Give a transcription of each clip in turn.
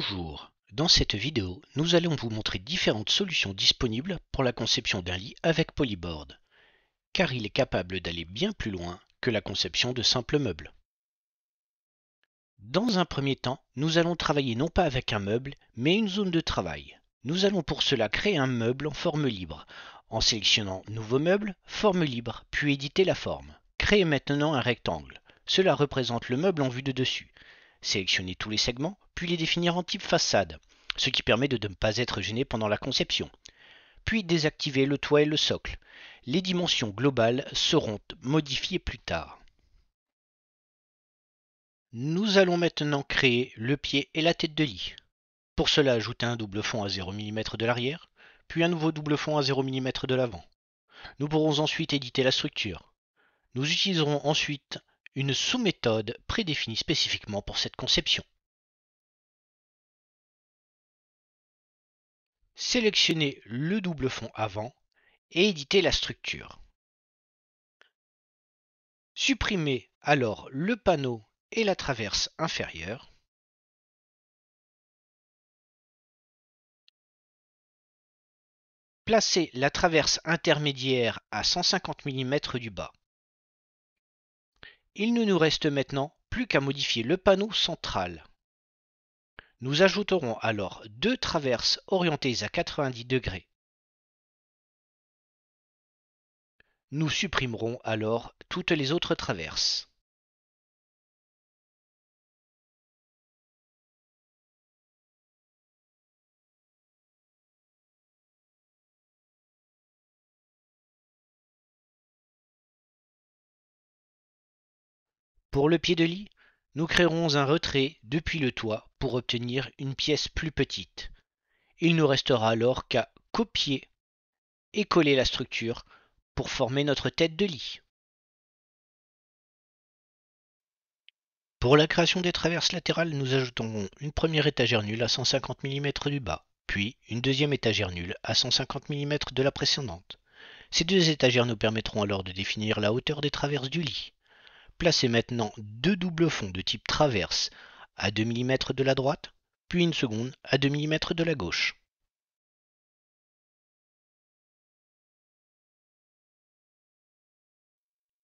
Bonjour, dans cette vidéo, nous allons vous montrer différentes solutions disponibles pour la conception d'un lit avec polyboard, car il est capable d'aller bien plus loin que la conception de simples meubles. Dans un premier temps, nous allons travailler non pas avec un meuble, mais une zone de travail. Nous allons pour cela créer un meuble en forme libre, en sélectionnant Nouveau meuble, Forme libre, puis éditer la forme. Créez maintenant un rectangle. Cela représente le meuble en vue de dessus. Sélectionnez tous les segments, puis les définir en type façade, ce qui permet de ne pas être gêné pendant la conception, puis désactiver le toit et le socle. Les dimensions globales seront modifiées plus tard. Nous allons maintenant créer le pied et la tête de lit. Pour cela, ajoutez un double fond à 0 mm de l'arrière, puis un nouveau double fond à 0 mm de l'avant. Nous pourrons ensuite éditer la structure. Nous utiliserons ensuite une sous-méthode prédéfinie spécifiquement pour cette conception. sélectionnez le double fond avant et éditez la structure. Supprimez alors le panneau et la traverse inférieure. Placez la traverse intermédiaire à 150 mm du bas. Il ne nous reste maintenant plus qu'à modifier le panneau central. Nous ajouterons alors deux traverses orientées à 90 degrés. Nous supprimerons alors toutes les autres traverses. Pour le pied de lit, nous créerons un retrait depuis le toit pour obtenir une pièce plus petite. Il ne restera alors qu'à copier et coller la structure pour former notre tête de lit. Pour la création des traverses latérales, nous ajouterons une première étagère nulle à 150 mm du bas, puis une deuxième étagère nulle à 150 mm de la précédente. Ces deux étagères nous permettront alors de définir la hauteur des traverses du lit. Placez maintenant deux doubles fonds de type traverse à 2 mm de la droite, puis une seconde à 2 mm de la gauche.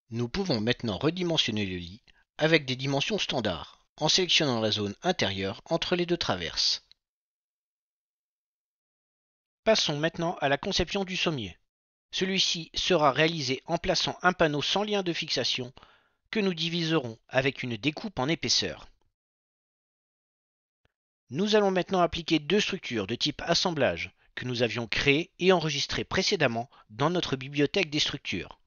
Nous pouvons maintenant redimensionner le lit avec des dimensions standards en sélectionnant la zone intérieure entre les deux traverses. Passons maintenant à la conception du sommier. Celui-ci sera réalisé en plaçant un panneau sans lien de fixation que nous diviserons avec une découpe en épaisseur. Nous allons maintenant appliquer deux structures de type assemblage que nous avions créées et enregistrées précédemment dans notre bibliothèque des structures.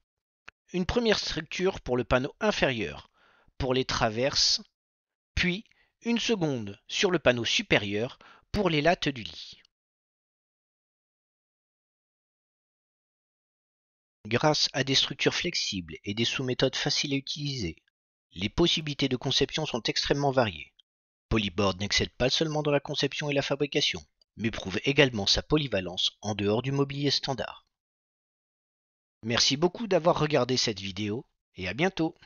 Une première structure pour le panneau inférieur, pour les traverses, puis une seconde sur le panneau supérieur pour les lattes du lit. Grâce à des structures flexibles et des sous-méthodes faciles à utiliser, les possibilités de conception sont extrêmement variées. Polyboard n'excelle pas seulement dans la conception et la fabrication, mais prouve également sa polyvalence en dehors du mobilier standard. Merci beaucoup d'avoir regardé cette vidéo et à bientôt